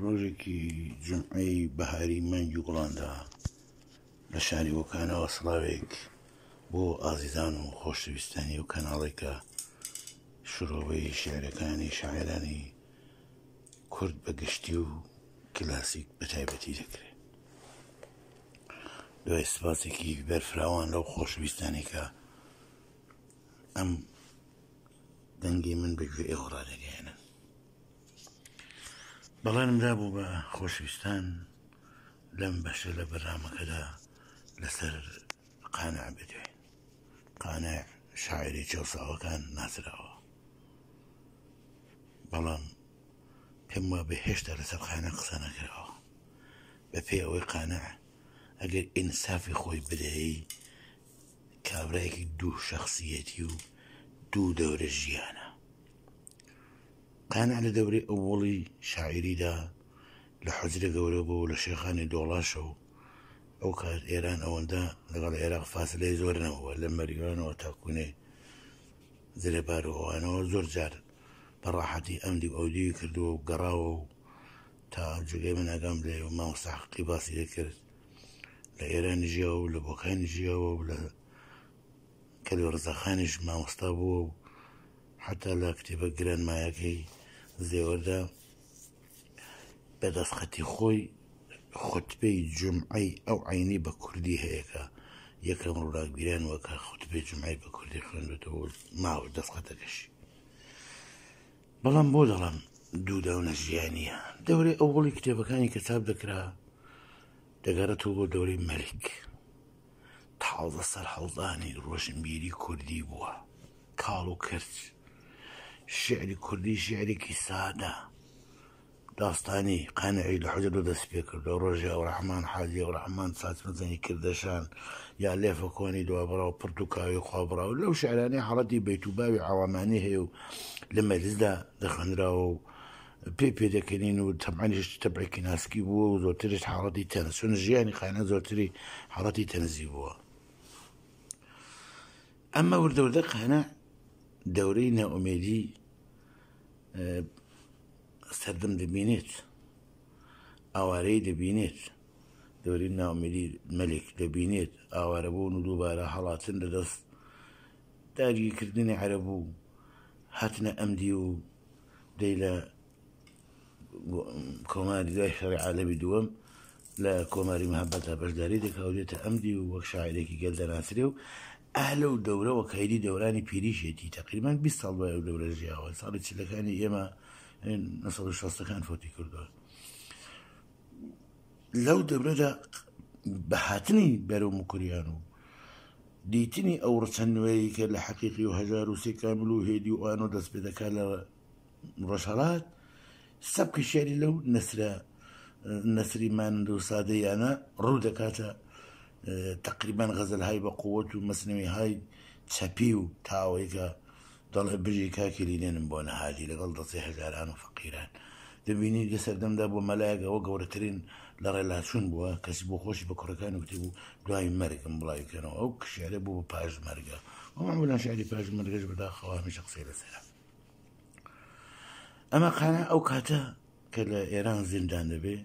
ڕۆژێکی جمعەی بەهاری مەنگی گوڵاندا لە شاری وەکانەوە سڵاوێک بۆ ئازیزان و خۆشتویستانی و کەناڵێکە شرۆبەی شعرەکانی شاعرانی کورد بەگشتی و کلاسیک بەتایبەتی دەکرێت دوای سپاسێکی بەرفراوان لەو خۆشویستانێکە ئەم دەنگی من بەگوێ ئێوەڕادەگەێنن بەڵێنمدا بوو بە خۆشویستان لەم بەشە لە بەرامەکەدا لەسەر قانع بدوێن قانع شاعری چێساوەکان ناسراوە بەڵام پێم وە بە هێشتا لەسەر خانە قسە نەکراوە بە پێی ئەوەی قانع ئەگەر ئینسافی خۆی بدەی کابراایکی دوو شخصیەتی و دوو دەورە ژیانە قانع لە دەورەی ئەوڵی شاعریدا لە حەجرە گەورە بوو لە شێخانی دۆڵاشە و ئەو کار ئێران ئەوەندە لەگەڵ عێراق فاصلەی زۆرنەوە لە مەریوانەوە تاکوونێ زرەبارەوەوانەوە زۆر جار بەڕاحەتی ئەمدی ئەودی کردووە و گەڕاوە و تا جگەی من ئەگەم لێ و ماوە ساحقی باسی دەکرد لە ئێران ژیەوە و لە بۆکان ژیەوە و لە کەلوەرزەخانیش مامۆستا بووە و حتا لە کتێبە گران مایەکەی زێوەدا بەدەستخەتی خۆی خوتبەی جمعی ئەو عینی بە کوردی هەیەەکە یەکەم ڕووداگیران وەکە خوتبێ جمعی بە کوردی خوێندێتەوە ماوە دەستخەتەکەشی بەڵام بۆ دەڵم دوودا و نەژیانە دەورێ ئەوڵی کتێبەکانی کەتاب دەکرا دەگەڕێتەوە بۆ دەوری مەلک تازە سەر حەڵدانی ڕۆژنبیری کوردی بووە کاڵ و کرد. شعری کوردی شعرێکی سادە داستانی قانعی لە حجر و دەست پێ کرد لە ڕۆژی ئەو ڕحمان حاجی و ڕحمان ساتمەزانی کردەشان یا لێفە کۆنی دوابراوە پرت و کاوی خوابراوە لەو شعرانی حڵەتی بەیتوباوی عوامانی هەیە و لە مەلیزدا دەخندراوە و پێ پێ دەکەین و تەمانیش تەبعێکی ناسکی بووە و زۆرترش حڵەتی تەنسون ژیانی خانە زۆرتری حڵەتی تەنزی بووە ئەمە وردەوردە خانە دەورەی نەئومێدی سەردم دەبینێت ئاوارەی دەبینێت دەوری ناومێدی مەلێک دەبینێت ئاوارەبوون و دووبارە هەڵاتن دەدەست داگیرکردنی عەرەبوو هاتنە ئەمدی و دەی لە کۆماری دوای شەڕی عالەبی دووەم لە کۆماری مەحبەت تا بەشداری دەکەوێتە ئەمدی و وەک شاعرێکی گەل دەناسرێ و ئەهلە و کهیدی دەورەوە کەیری دەورانی پیریشێتی تقریبان بی ساڵ بە دەورە ژیاوە ساڵی چلەکانی ئێمە شەکان فۆتی کردووە لەو دەبرەدا بەهاتنی بەرەو مکوریان و دیتنی ئەو ڕچەند نوێی کە لە حەقیقی و هزار و سی کامل و هێدی و آنو دست بده که لرشالات سبک شعری لو شێری لەو من دو ساده یعنی رو دەکاتە تقریبا غەزل های بە قووەت و مەسنەوەی های چەپی و تاوەیکە دەڵێ بژی کاکی لێنم بۆ نەهالی لەگەڵ دەسی هەزاران و فەقیران دەبینی لە سەردەمدا بۆ مەلایەکەوە گەورەترین لە ڕێلاچون بووە کەس بۆ خۆشی بە کوڕەکان وتی بوو دوای مەرگم بڵایکەنەوە ئەو کشارە بوو بە پاش مەرگە ئەومان شاری پاش مەرگەش بەداخوامی شخصی لەسرە ئەمە خانە ئەو کاتە کە لە ئێران زیندان دەبێت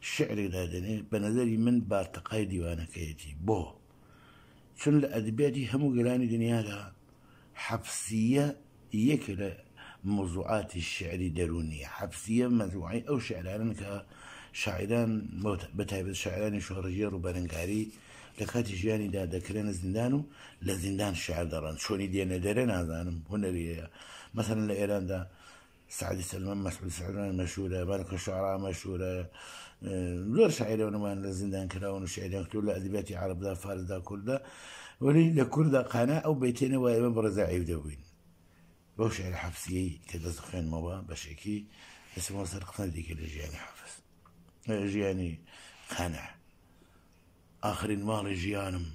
شعری دادنێت بە نظری من بارتەقای دیوانەکەیەتی بۆ چون لە ئەدبێتی هەموو گەلانی دنیادا حەفسیە یەک لە مووزعاتی شعری دەرونی حەفسیە مەزوعی ئەو شعرانن کە شاعران بەتایبەت شاعرانی شۆڕژیە ڕوبەرنگاری لە کاتی ژیانیدا دەکرێنە زیندان و لە زیندان شعر دەڕان چۆنی دێنە دەرێ نازانم هوەرە مەسەن لە ئێراندا سعد سلمان مسعود سلمان مشهورة مالك الشعراء مشهورة زور آه، شعيره ونمان لزندان كراون شاعر كل أدبيات عرب دا فارس دا كل دا ولي لكل دا قناة أو بيتين برزا عيب دوين بو شعر حفصي كذا سخين مبا بشكي اسمه سرقنا ديك الجياني حفص آه، جياني قناة آخر مال جيانم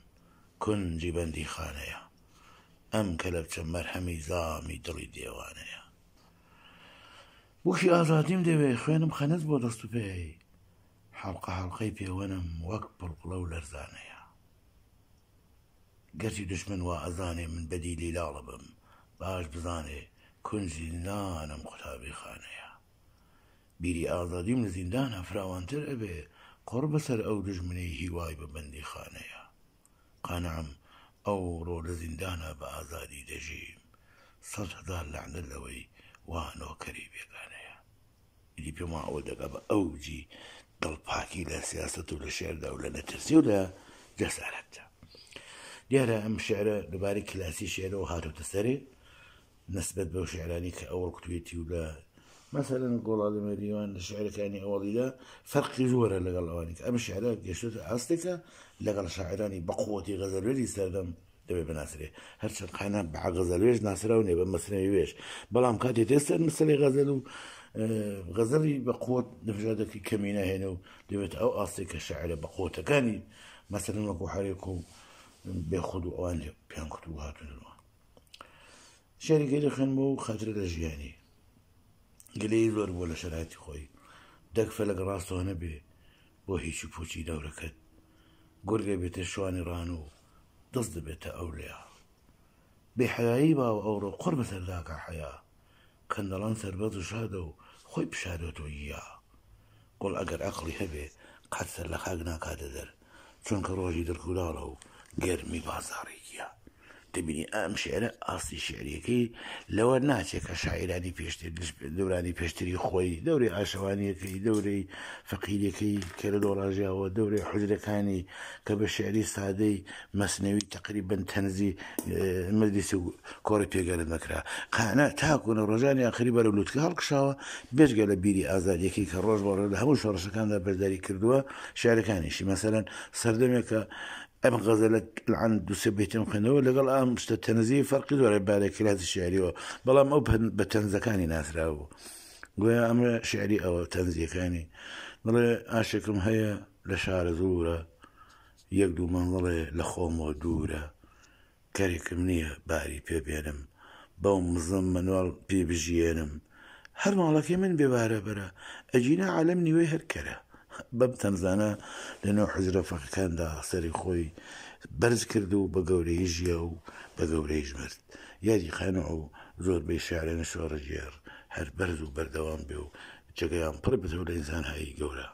كن جبندي خانيا أم كلبت مرحمي زامي دري ديوانيا وەکی ئازادیم دەوێ خوێنم خەنت بۆ دەست و پێی حڵقە هەڵلقەی پێوەنم وەک پڵقڵە و لەرزانەیە گەچی دشمن وا ئەزانێ من بەدی لیلاڵە بم باش بزانێ کونجی نانم قوتابی خانەیە بیری ئازادیم لە زیندانە فراوانتر ئەبێ قڕ بەسەر ئەو دژمنەی هیوای بە بەندی خانەیە قانعم ئەو ڕۆ لە زیندانە بە ئازادی دەژیم سەد هزار لەعنە لەوەی وانۆکەری بێگانە دیدی پێما ئەوە دەگە بە ئەوجی دڵپاکی لە سیاست و لە شێردا و لە نەترسی و لە جەسارەتدا دیارە ئەم شعرە دوبارەی کلاسی شێرە و هاتوتە سەرێ نسبت بەو شعرانی کە ئەوە کوتوێتی و لە مثلەن گۆڵاڵی مەریوان لە شعرەکانی ئەوڵیدا فەرقی زۆرە لەگەڵ ئەوانێک ئەم شعرە گەشتێت ئاستێکە لەگەڵ شاعرانی بەقوتی غەزەلوێری سەردەم دەبێ بناسرێ هەرچەند قانە بەعگەزەلوێژ ناسرا و نێ بە مەسنەوی وێش بەڵام کاتێ تێسەر مسلی غەزەل و غەزەلی بە قوت دەژادەکی کەمینە هێنە و دەوێت ئەو ئاستی کە شعرە بە قوتەکانی مەسەرن وەکو حرێک و بێخود و ئەوان پێیان کوت و هاتونەوە شاری گەلی خوێنمە و خاترە لە ژیانی گلەی زۆر بۆ لە شەرایەتی خۆی دەکفە لەگە ڕاستەوەە بێ بۆ هیچی پوچی دەورەکەت گرگە بێتە شوانی ڕان و دەست دەبێتە ئەولیا بێحەیایی باو ئەوڕۆ قڕ بەسەرداکە حەیە کەندەڵان سربەت و شادە و خۆی پیشارۆتۆیە گوڵ ئەگەر ئەقلی هەبێ قەتسەر لە خاک ناکاتە دەر چونکە ڕۆژی دەرکولاڵە و گەرمی بازارێکیە دەبینی ئەم شعرە ئاستی شعریەکەی لەوە ناچێت کە شاعرانی پێشتر دەورانی پێشتری خۆی دەوری ئاشەوانیەکەی دەورەی فەقیرەکەی کە لە دۆڕژیاوە دەورەی حجرەکانی کە بە شعری سادەی مەسنەوی تقریبن تەنزی مەدیسی کۆڕی پێگەرە مەکرا قانە تاکوونە ڕۆژانی آخری بەرە لووتکە هەڵکشاوە بێژگە لە بیری ئازادیەکەی کە ڕۆژ بەڕە لە هەموو شۆڕشەکاندا بەرداری کردووە شارەکانیشی مەسەرەن سەردەمێکە ئەم غەزە لەعاان دوسێ بێتم خوێنەوە لەگەڵ ئام شتە تەنزی فەرقی دۆرە بارێکلاتی شعریەوە بەڵام ئەو بە تەنزەکانی ناسراوە گویا ئەمە شعری ئەوە تەنزیەکانی بڵێ ئاشێکم هەیە لە شارە زورە یەک دوو مەڵێ لە خۆمەوە دوورە کەرێکم نییە باری پێبێنم بەو مزم منواڵ پێبژێنم هەر ماڵەکەی من بێبارە بەرە ئەجینا عالم نیوەی هەرکەرە بەم تەنزانە لەنەوە حجرە فەقەکاندا سەری خۆی بەرز کرد و بە گەورەی ژیە و بە گەورەی ژمرد یادی خان و زۆربەی شارێنە شۆڕە ژێر هەر بەرز و بەردەوام بێ و جگەیان پڕ بزۆ لە ئینسان هایی گەورە